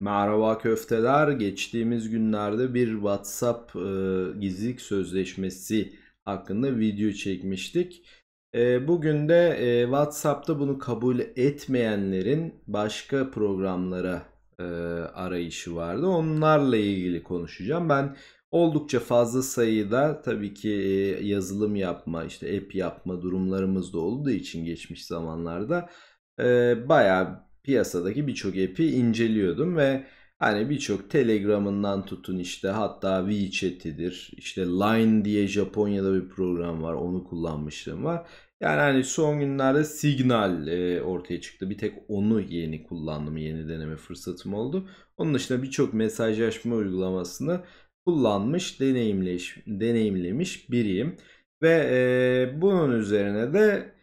Merhaba köfteler. Geçtiğimiz günlerde bir WhatsApp e, gizlilik sözleşmesi hakkında video çekmiştik. E, bugün de e, WhatsApp'ta bunu kabul etmeyenlerin başka programlara e, arayışı vardı. Onlarla ilgili konuşacağım. Ben oldukça fazla sayıda tabii ki e, yazılım yapma, işte app yapma durumlarımız da olduğu için geçmiş zamanlarda e, bayağı piyasadaki birçok app'i inceliyordum ve hani birçok Telegram'ından tutun işte hatta WeChat'idir. işte Line diye Japonya'da bir program var. Onu kullanmışlığım var. Yani hani son günlerde Signal e, ortaya çıktı. Bir tek onu yeni kullandım. Yeni deneme fırsatım oldu. Onun dışında birçok mesajlaşma uygulamasını kullanmış, deneyimleş, deneyimlemiş biriyim. Ve e, bunun üzerine de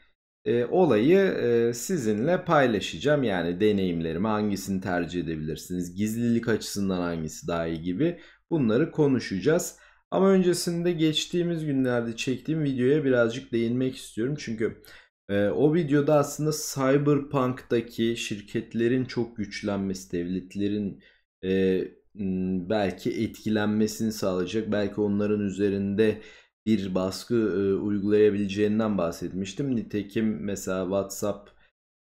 e, olayı e, sizinle paylaşacağım. Yani deneyimlerimi hangisini tercih edebilirsiniz? Gizlilik açısından hangisi daha iyi gibi bunları konuşacağız. Ama öncesinde geçtiğimiz günlerde çektiğim videoya birazcık değinmek istiyorum. Çünkü e, o videoda aslında Cyberpunk'taki şirketlerin çok güçlenmesi, devletlerin e, belki etkilenmesini sağlayacak, belki onların üzerinde bir baskı e, uygulayabileceğinden bahsetmiştim. Nitekim mesela WhatsApp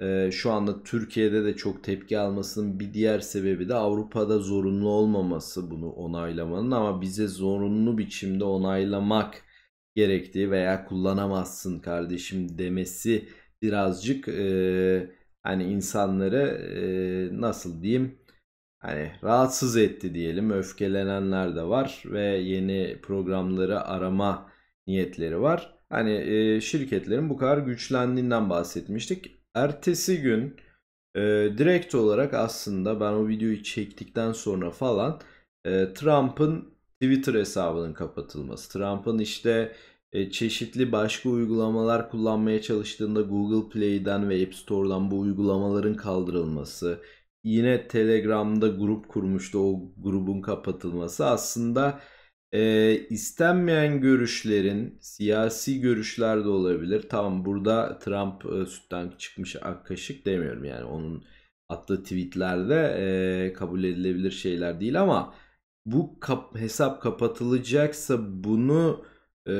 e, şu anda Türkiye'de de çok tepki almasının bir diğer sebebi de Avrupa'da zorunlu olmaması bunu onaylamanın ama bize zorunlu biçimde onaylamak gerektiği veya kullanamazsın kardeşim demesi birazcık e, hani insanları e, nasıl diyeyim hani rahatsız etti diyelim. Öfkelenenler de var ve yeni programları arama niyetleri var. Hani e, şirketlerin bu kadar güçlendiğinden bahsetmiştik. Ertesi gün e, direkt olarak aslında ben o videoyu çektikten sonra falan e, Trump'ın Twitter hesabının kapatılması, Trump'ın işte e, çeşitli başka uygulamalar kullanmaya çalıştığında Google Play'den ve App Store'dan bu uygulamaların kaldırılması, yine Telegram'da grup kurmuştu o grubun kapatılması. Aslında e, istenmeyen görüşlerin siyasi görüşler de olabilir. Tamam burada Trump e, sütten çıkmış ak kaşık demiyorum yani onun attığı tweetlerde e, kabul edilebilir şeyler değil ama bu kap hesap kapatılacaksa bunu e,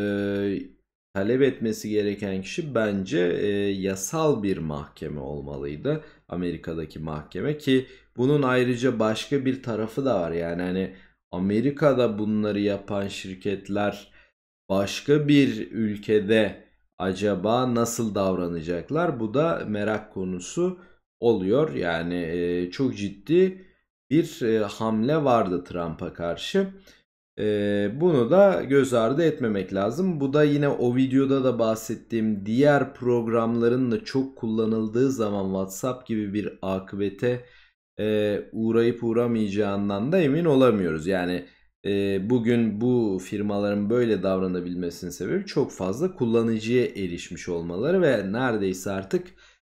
talep etmesi gereken kişi bence e, yasal bir mahkeme olmalıydı. Amerika'daki mahkeme ki bunun ayrıca başka bir tarafı da var. Yani hani Amerika'da bunları yapan şirketler başka bir ülkede acaba nasıl davranacaklar? Bu da merak konusu oluyor. Yani e, çok ciddi bir e, hamle vardı Trump'a karşı. Ee, bunu da göz ardı etmemek lazım. Bu da yine o videoda da bahsettiğim diğer programların da çok kullanıldığı zaman WhatsApp gibi bir akıbete e, uğrayıp uğramayacağından da emin olamıyoruz. Yani e, bugün bu firmaların böyle davranabilmesinin sebebi çok fazla kullanıcıya erişmiş olmaları ve neredeyse artık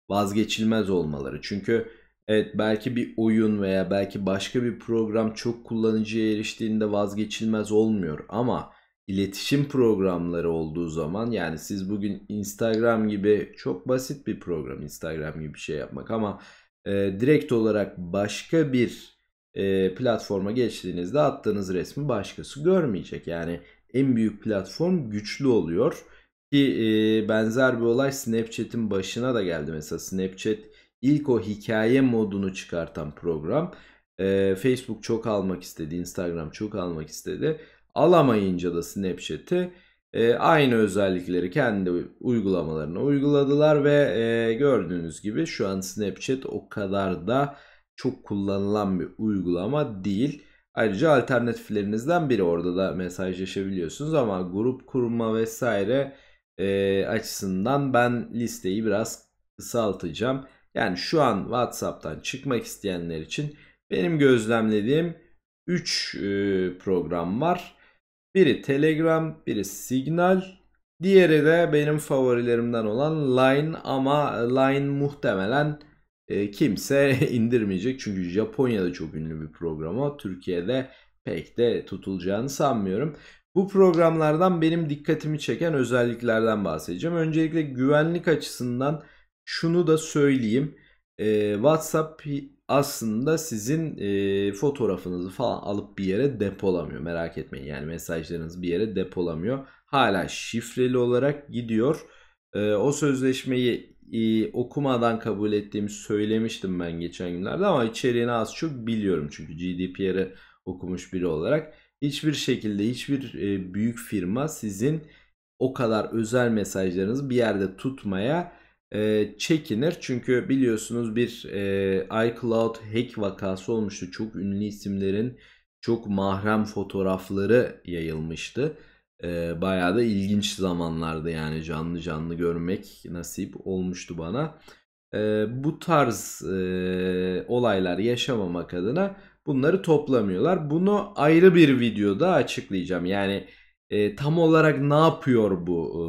vazgeçilmez olmaları. Çünkü Evet belki bir oyun veya belki başka bir program çok kullanıcıya eriştiğinde vazgeçilmez olmuyor ama iletişim programları olduğu zaman yani siz bugün Instagram gibi çok basit bir program Instagram gibi bir şey yapmak ama e, direkt olarak başka bir e, platforma geçtiğinizde attığınız resmi başkası görmeyecek. Yani en büyük platform güçlü oluyor ki e, benzer bir olay Snapchat'in başına da geldi mesela Snapchat ilk o hikaye modunu çıkartan program. E, Facebook çok almak istedi, Instagram çok almak istedi. Alamayınca da Snapchat'i e, aynı özellikleri kendi uygulamalarına uyguladılar ve e, gördüğünüz gibi şu an Snapchat o kadar da çok kullanılan bir uygulama değil. Ayrıca alternatiflerinizden biri orada da mesajlaşabiliyorsunuz ama grup kurma vesaire e, açısından ben listeyi biraz kısaltacağım. Yani şu an WhatsApp'tan çıkmak isteyenler için benim gözlemlediğim 3 e, program var. Biri Telegram, biri Signal, diğeri de benim favorilerimden olan Line ama Line muhtemelen e, kimse indirmeyecek. Çünkü Japonya'da çok ünlü bir programa Türkiye'de pek de tutulacağını sanmıyorum. Bu programlardan benim dikkatimi çeken özelliklerden bahsedeceğim. Öncelikle güvenlik açısından şunu da söyleyeyim. E, WhatsApp aslında sizin e, fotoğrafınızı falan alıp bir yere depolamıyor. Merak etmeyin yani mesajlarınız bir yere depolamıyor. Hala şifreli olarak gidiyor. E, o sözleşmeyi e, okumadan kabul ettiğimi söylemiştim ben geçen günlerde ama içeriğini az çok biliyorum. Çünkü GDPR'ı okumuş biri olarak hiçbir şekilde hiçbir e, büyük firma sizin o kadar özel mesajlarınızı bir yerde tutmaya e, çekinir. Çünkü biliyorsunuz bir e, iCloud hack vakası olmuştu. Çok ünlü isimlerin çok mahrem fotoğrafları yayılmıştı. E, bayağı da ilginç zamanlardı yani canlı canlı görmek nasip olmuştu bana. E, bu tarz e, olaylar yaşamamak adına bunları toplamıyorlar. Bunu ayrı bir videoda açıklayacağım. Yani e, tam olarak ne yapıyor bu e,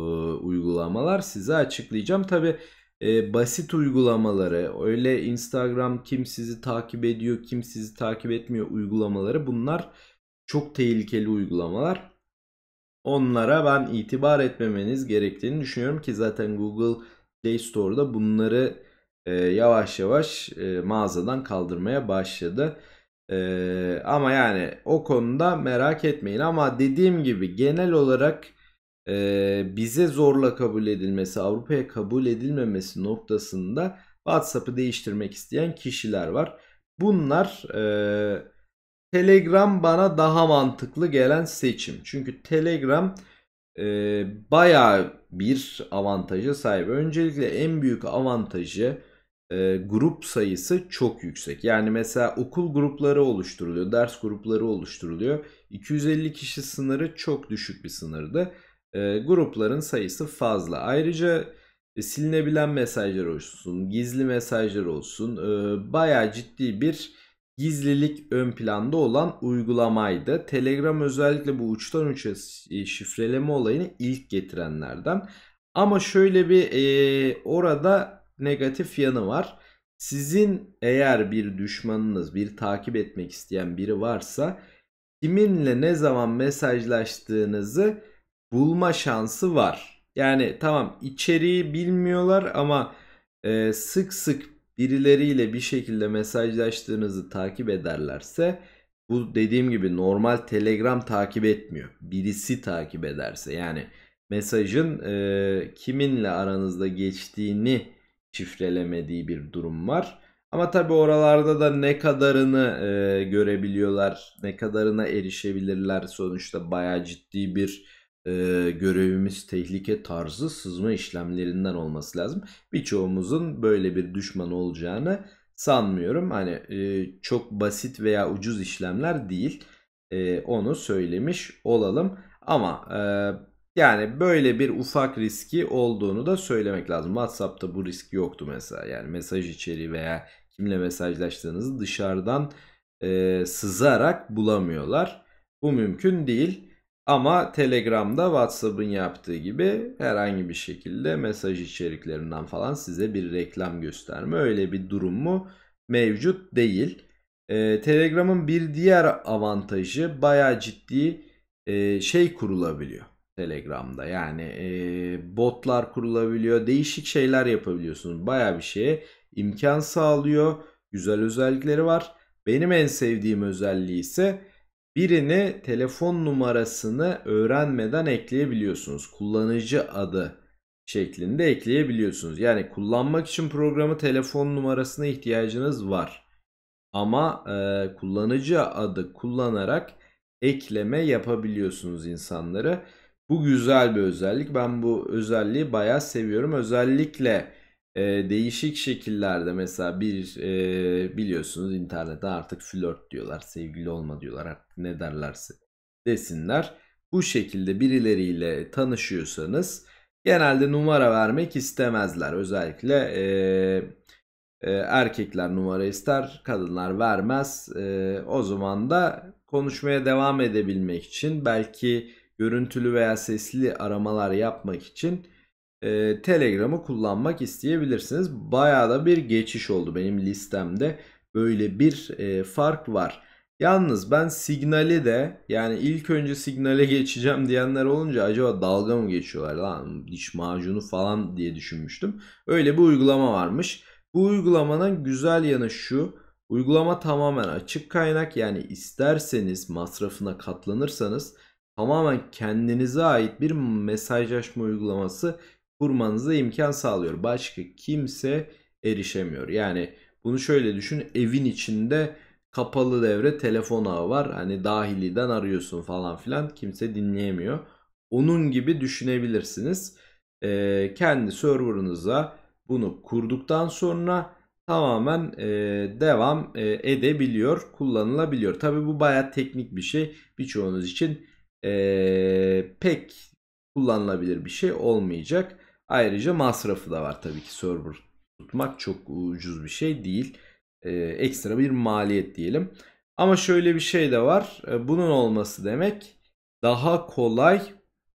uygulamalar size açıklayacağım. Tabi e, basit uygulamaları öyle Instagram kim sizi takip ediyor kim sizi takip etmiyor uygulamaları bunlar çok tehlikeli uygulamalar. Onlara ben itibar etmemeniz gerektiğini düşünüyorum ki zaten Google Play Store'da bunları e, yavaş yavaş e, mağazadan kaldırmaya başladı. Ee, ama yani o konuda merak etmeyin. Ama dediğim gibi genel olarak e, bize zorla kabul edilmesi, Avrupa'ya kabul edilmemesi noktasında WhatsApp'ı değiştirmek isteyen kişiler var. Bunlar e, Telegram bana daha mantıklı gelen seçim. Çünkü Telegram e, bayağı bir avantaja sahip. Öncelikle en büyük avantajı e, grup sayısı çok yüksek. Yani mesela okul grupları oluşturuluyor, ders grupları oluşturuluyor. 250 kişi sınırı çok düşük bir sınırdı. E, grupların sayısı fazla. Ayrıca e, silinebilen mesajlar olsun, gizli mesajlar olsun. E, bayağı ciddi bir gizlilik ön planda olan uygulamaydı. Telegram özellikle bu uçtan uça e, şifreleme olayını ilk getirenlerden. Ama şöyle bir e, orada negatif yanı var. Sizin eğer bir düşmanınız, bir takip etmek isteyen biri varsa kiminle ne zaman mesajlaştığınızı bulma şansı var. Yani tamam içeriği bilmiyorlar ama e, sık sık birileriyle bir şekilde mesajlaştığınızı takip ederlerse bu dediğim gibi normal Telegram takip etmiyor. Birisi takip ederse yani mesajın e, kiminle aranızda geçtiğini şifrelemediği bir durum var. Ama tabii oralarda da ne kadarını e, görebiliyorlar, ne kadarına erişebilirler. Sonuçta baya ciddi bir e, görevimiz tehlike tarzı sızma işlemlerinden olması lazım. Birçoğumuzun böyle bir düşman olacağını sanmıyorum. Hani e, çok basit veya ucuz işlemler değil. E, onu söylemiş olalım. Ama e, yani böyle bir ufak riski olduğunu da söylemek lazım. WhatsApp'ta bu risk yoktu mesela. Yani mesaj içeriği veya kimle mesajlaştığınızı dışarıdan e, sızarak bulamıyorlar. Bu mümkün değil. Ama Telegram'da WhatsApp'ın yaptığı gibi herhangi bir şekilde mesaj içeriklerinden falan size bir reklam gösterme öyle bir durum mu mevcut değil. Ee, Telegram'ın bir diğer avantajı bayağı ciddi e, şey kurulabiliyor. Telegram'da. Yani e, botlar kurulabiliyor. Değişik şeyler yapabiliyorsunuz. Baya bir şeye imkan sağlıyor. Güzel özellikleri var. Benim en sevdiğim özelliği ise birini telefon numarasını öğrenmeden ekleyebiliyorsunuz. Kullanıcı adı şeklinde ekleyebiliyorsunuz. Yani kullanmak için programı telefon numarasına ihtiyacınız var. Ama e, kullanıcı adı kullanarak ekleme yapabiliyorsunuz insanları. Bu güzel bir özellik. Ben bu özelliği bayağı seviyorum. Özellikle e, değişik şekillerde mesela bir e, biliyorsunuz internette artık flört diyorlar, sevgili olma diyorlar artık ne derlerse desinler. Bu şekilde birileriyle tanışıyorsanız genelde numara vermek istemezler. Özellikle e, e, erkekler numara ister, kadınlar vermez. E, o zaman da konuşmaya devam edebilmek için belki görüntülü veya sesli aramalar yapmak için e, Telegram'ı kullanmak isteyebilirsiniz. Bayağı da bir geçiş oldu benim listemde. Böyle bir e, fark var. Yalnız ben signali de yani ilk önce signale geçeceğim diyenler olunca acaba dalga mı geçiyorlar lan diş macunu falan diye düşünmüştüm. Öyle bir uygulama varmış. Bu uygulamanın güzel yanı şu. Uygulama tamamen açık kaynak yani isterseniz masrafına katlanırsanız tamamen kendinize ait bir mesajlaşma uygulaması kurmanıza imkan sağlıyor. Başka kimse erişemiyor. Yani bunu şöyle düşün. Evin içinde kapalı devre telefon ağı var. Hani dahiliden arıyorsun falan filan. Kimse dinleyemiyor. Onun gibi düşünebilirsiniz. Ee, kendi serverınıza bunu kurduktan sonra tamamen e, devam e, edebiliyor, kullanılabiliyor. Tabi bu baya teknik bir şey birçoğunuz için e, pek kullanılabilir bir şey olmayacak. Ayrıca masrafı da var tabii ki server tutmak çok ucuz bir şey değil. E, ekstra bir maliyet diyelim. Ama şöyle bir şey de var. E, bunun olması demek daha kolay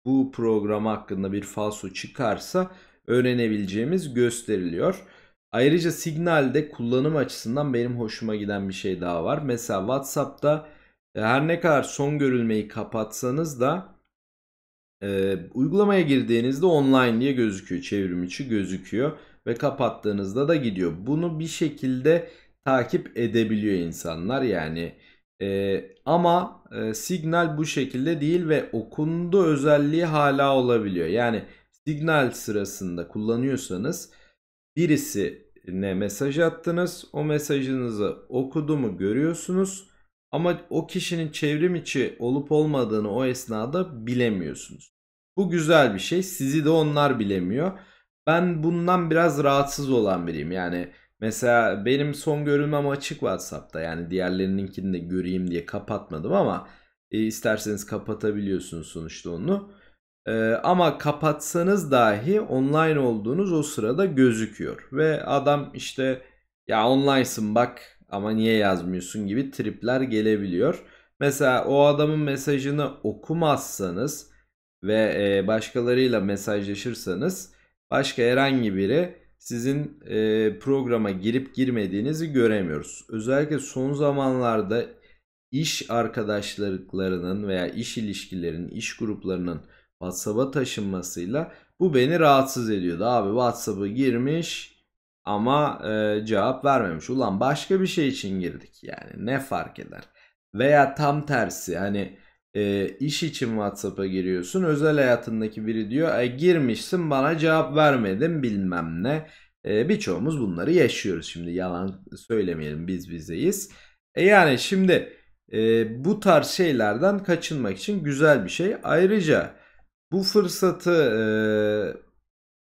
bu program hakkında bir falso çıkarsa öğrenebileceğimiz gösteriliyor. Ayrıca Signal'de kullanım açısından benim hoşuma giden bir şey daha var. Mesela WhatsApp'ta e, her ne kadar son görülmeyi kapatsanız da e, uygulamaya girdiğinizde online diye gözüküyor. Çevrim içi gözüküyor ve kapattığınızda da gidiyor. Bunu bir şekilde takip edebiliyor insanlar yani. E, ama e, signal bu şekilde değil ve okundu özelliği hala olabiliyor. Yani signal sırasında kullanıyorsanız birisine mesaj attınız. O mesajınızı okudu mu görüyorsunuz ama o kişinin çevrim içi olup olmadığını o esnada bilemiyorsunuz. Bu güzel bir şey. Sizi de onlar bilemiyor. Ben bundan biraz rahatsız olan biriyim. Yani mesela benim son görülmem açık WhatsApp'ta. Yani diğerlerininkini de göreyim diye kapatmadım ama e, isterseniz kapatabiliyorsunuz sonuçta onu. E, ama kapatsanız dahi online olduğunuz o sırada gözüküyor. Ve adam işte ya online'sın bak ama niye yazmıyorsun gibi tripler gelebiliyor. Mesela o adamın mesajını okumazsanız ve e, başkalarıyla mesajlaşırsanız başka herhangi biri sizin e, programa girip girmediğinizi göremiyoruz. Özellikle son zamanlarda iş arkadaşlıklarının veya iş ilişkilerinin, iş gruplarının WhatsApp'a taşınmasıyla bu beni rahatsız ediyordu. Abi WhatsApp'a girmiş ama e, cevap vermemiş. Ulan başka bir şey için girdik yani ne fark eder? Veya tam tersi hani e, iş için WhatsApp'a giriyorsun. Özel hayatındaki biri diyor e, girmişsin bana cevap vermedin bilmem ne. E, birçoğumuz bunları yaşıyoruz şimdi yalan söylemeyelim biz bizeyiz. E, yani şimdi e, bu tarz şeylerden kaçınmak için güzel bir şey. Ayrıca bu fırsatı e,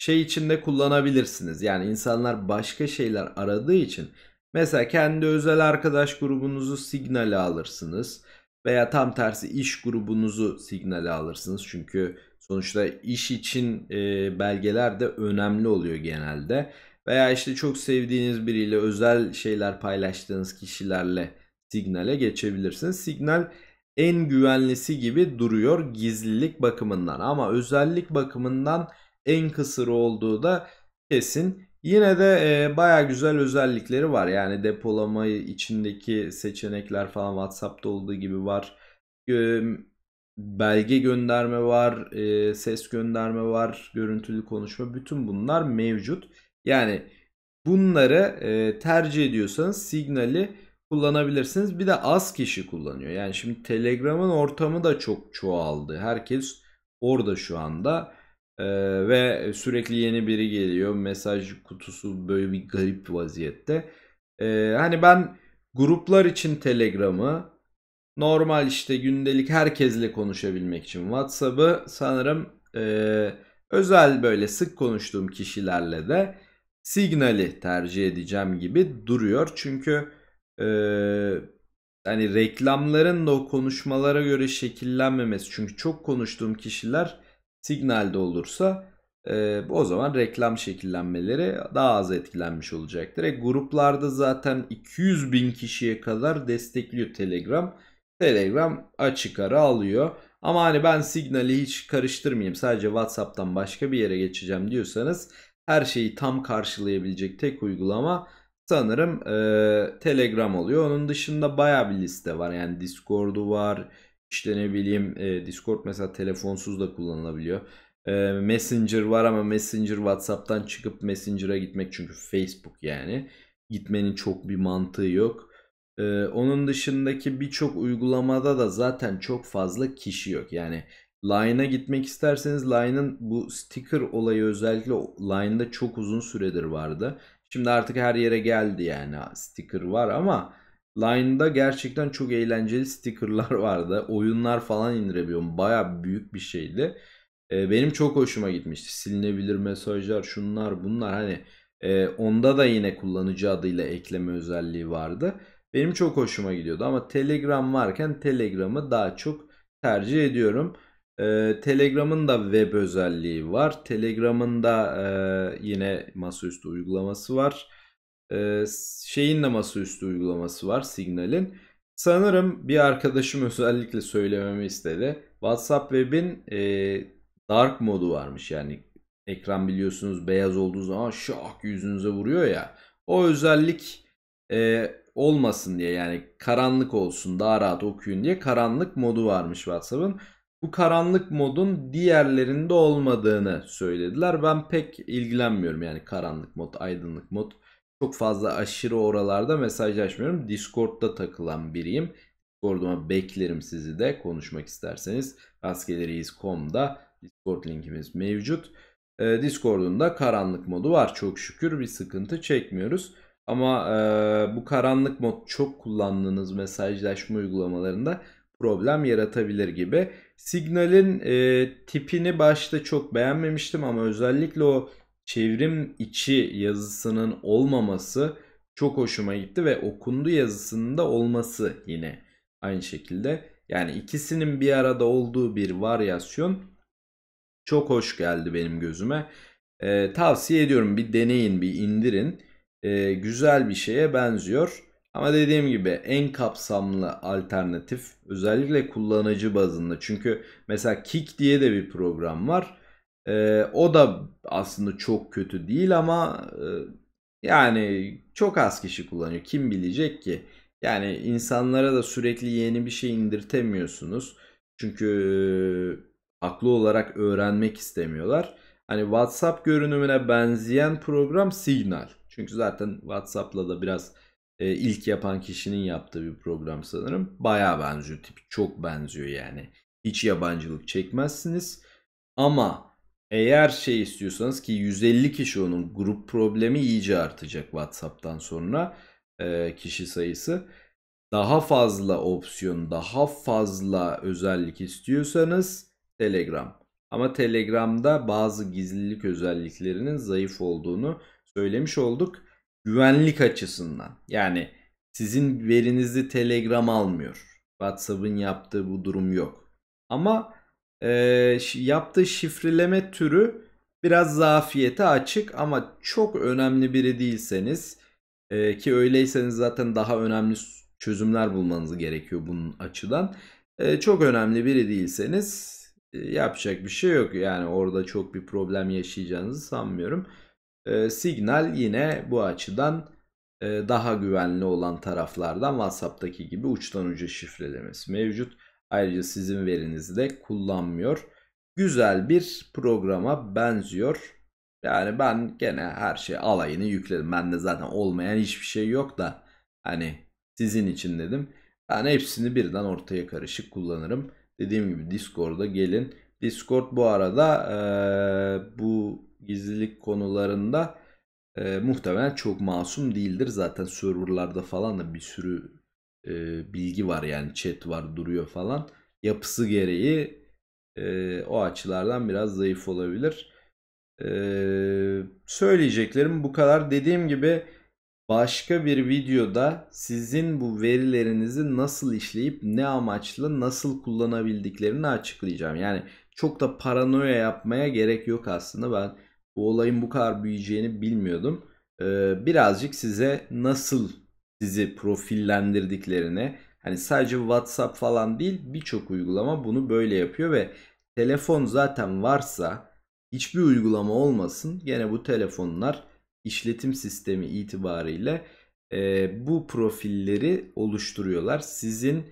şey içinde kullanabilirsiniz. Yani insanlar başka şeyler aradığı için mesela kendi özel arkadaş grubunuzu signale alırsınız veya tam tersi iş grubunuzu signale alırsınız. Çünkü sonuçta iş için e, belgeler de önemli oluyor genelde. Veya işte çok sevdiğiniz biriyle özel şeyler paylaştığınız kişilerle signale geçebilirsiniz. Signal en güvenlisi gibi duruyor gizlilik bakımından ama özellik bakımından en kısır olduğu da kesin. Yine de e, baya güzel özellikleri var. Yani depolama içindeki seçenekler falan WhatsApp'ta olduğu gibi var. E, belge gönderme var, e, ses gönderme var, görüntülü konuşma bütün bunlar mevcut. Yani bunları e, tercih ediyorsanız signali kullanabilirsiniz. Bir de az kişi kullanıyor. Yani şimdi Telegram'ın ortamı da çok çoğaldı. Herkes orada şu anda. Ee, ve sürekli yeni biri geliyor. Mesaj kutusu böyle bir garip vaziyette. Ee, hani ben gruplar için Telegram'ı normal işte gündelik herkesle konuşabilmek için WhatsApp'ı sanırım e, özel böyle sık konuştuğum kişilerle de Signal'i tercih edeceğim gibi duruyor. Çünkü e, hani reklamların da o konuşmalara göre şekillenmemesi. Çünkü çok konuştuğum kişiler signalde olursa e, o zaman reklam şekillenmeleri daha az etkilenmiş olacaktır. E, gruplarda zaten 200 bin kişiye kadar destekliyor Telegram. Telegram açık ara alıyor. Ama hani ben signali hiç karıştırmayayım sadece WhatsApp'tan başka bir yere geçeceğim diyorsanız her şeyi tam karşılayabilecek tek uygulama sanırım e, Telegram oluyor. Onun dışında baya bir liste var yani Discord'u var, işte ne bileyim e, Discord mesela telefonsuz da kullanılabiliyor. E, Messenger var ama Messenger WhatsApp'tan çıkıp Messenger'a gitmek çünkü Facebook yani. Gitmenin çok bir mantığı yok. E, onun dışındaki birçok uygulamada da zaten çok fazla kişi yok. Yani Line'a gitmek isterseniz Line'ın bu sticker olayı özellikle Line'da çok uzun süredir vardı. Şimdi artık her yere geldi yani sticker var ama Line'da gerçekten çok eğlenceli stickerlar vardı. Oyunlar falan indirebiliyorum. Baya büyük bir şeydi. E, benim çok hoşuma gitmişti. Silinebilir mesajlar, şunlar, bunlar. Hani e, onda da yine kullanıcı adıyla ekleme özelliği vardı. Benim çok hoşuma gidiyordu ama Telegram varken Telegram'ı daha çok tercih ediyorum. E, Telegram'ın da web özelliği var. Telegram'ın da e, yine masaüstü uygulaması var şeyin de masaüstü uygulaması var Signal'in. Sanırım bir arkadaşım özellikle söylememi istedi. WhatsApp Web'in e, dark modu varmış yani ekran biliyorsunuz beyaz olduğu zaman şak yüzünüze vuruyor ya. O özellik e, olmasın diye yani karanlık olsun daha rahat okuyun diye karanlık modu varmış WhatsApp'ın. Bu karanlık modun diğerlerinde olmadığını söylediler. Ben pek ilgilenmiyorum yani karanlık mod, aydınlık mod çok fazla aşırı oralarda mesajlaşmıyorum. Discord'da takılan biriyim. Discord'uma beklerim sizi de konuşmak isterseniz. Rastgelereyiz.com'da Discord linkimiz mevcut. E, Discord'un da karanlık modu var çok şükür bir sıkıntı çekmiyoruz. Ama e, bu karanlık mod çok kullandığınız mesajlaşma uygulamalarında problem yaratabilir gibi. Signal'in e, tipini başta çok beğenmemiştim ama özellikle o çevrim içi yazısının olmaması çok hoşuma gitti ve okundu yazısında olması yine aynı şekilde. Yani ikisinin bir arada olduğu bir varyasyon çok hoş geldi benim gözüme. Ee, tavsiye ediyorum bir deneyin bir indirin. Ee, güzel bir şeye benziyor. Ama dediğim gibi en kapsamlı alternatif özellikle kullanıcı bazında. Çünkü mesela Kik diye de bir program var e, o da aslında çok kötü değil ama e, yani çok az kişi kullanıyor. Kim bilecek ki? Yani insanlara da sürekli yeni bir şey indirtemiyorsunuz. Çünkü e, aklı olarak öğrenmek istemiyorlar. Hani WhatsApp görünümüne benzeyen program Signal. Çünkü zaten WhatsApp'la da biraz e, ilk yapan kişinin yaptığı bir program sanırım. Baya benziyor tipi çok benziyor yani. Hiç yabancılık çekmezsiniz. Ama eğer şey istiyorsanız ki 150 kişi onun grup problemi iyice artacak WhatsApp'tan sonra e, kişi sayısı. Daha fazla opsiyon, daha fazla özellik istiyorsanız Telegram. Ama Telegram'da bazı gizlilik özelliklerinin zayıf olduğunu söylemiş olduk. Güvenlik açısından yani sizin verinizi Telegram almıyor. WhatsApp'ın yaptığı bu durum yok. Ama e, yaptığı şifreleme türü biraz zafiyete açık ama çok önemli biri değilseniz e, ki öyleyseniz zaten daha önemli çözümler bulmanız gerekiyor bunun açıdan. E, çok önemli biri değilseniz e, yapacak bir şey yok. Yani orada çok bir problem yaşayacağınızı sanmıyorum. E, Signal yine bu açıdan e, daha güvenli olan taraflardan WhatsApp'taki gibi uçtan uca şifrelemesi mevcut. Ayrıca sizin verinizi de kullanmıyor. Güzel bir programa benziyor. Yani ben gene her şey alayını yükledim. Bende zaten olmayan hiçbir şey yok da hani sizin için dedim. Ben hepsini birden ortaya karışık kullanırım. Dediğim gibi Discord'a gelin. Discord bu arada e, bu gizlilik konularında e, muhtemelen çok masum değildir. Zaten serverlarda falan da bir sürü e, bilgi var yani chat var duruyor falan. Yapısı gereği e, o açılardan biraz zayıf olabilir. E, söyleyeceklerim bu kadar. Dediğim gibi başka bir videoda sizin bu verilerinizi nasıl işleyip ne amaçla nasıl kullanabildiklerini açıklayacağım. Yani çok da paranoya yapmaya gerek yok aslında. Ben bu olayın bu kadar büyüyeceğini bilmiyordum. Ee, birazcık size nasıl sizi profillendirdiklerini hani sadece WhatsApp falan değil birçok uygulama bunu böyle yapıyor ve telefon zaten varsa hiçbir uygulama olmasın gene bu telefonlar işletim sistemi itibariyle e, bu profilleri oluşturuyorlar. Sizin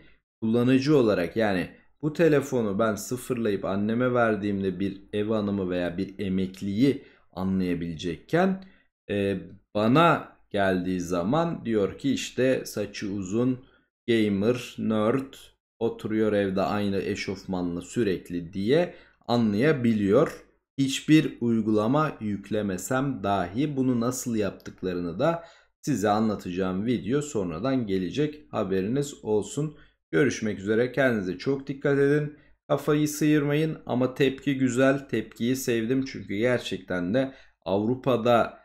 kullanıcı olarak yani bu telefonu ben sıfırlayıp anneme verdiğimde bir ev hanımı veya bir emekliyi anlayabilecekken e, bana geldiği zaman diyor ki işte saçı uzun gamer nerd oturuyor evde aynı eşofmanla sürekli diye anlayabiliyor. Hiçbir uygulama yüklemesem dahi bunu nasıl yaptıklarını da size anlatacağım video sonradan gelecek haberiniz olsun. Görüşmek üzere kendinize çok dikkat edin. Kafayı sıyırmayın ama tepki güzel tepkiyi sevdim çünkü gerçekten de Avrupa'da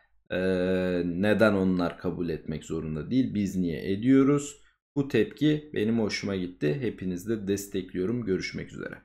neden onlar kabul etmek zorunda değil? Biz niye ediyoruz? Bu tepki benim hoşuma gitti. Hepinizi de destekliyorum. Görüşmek üzere.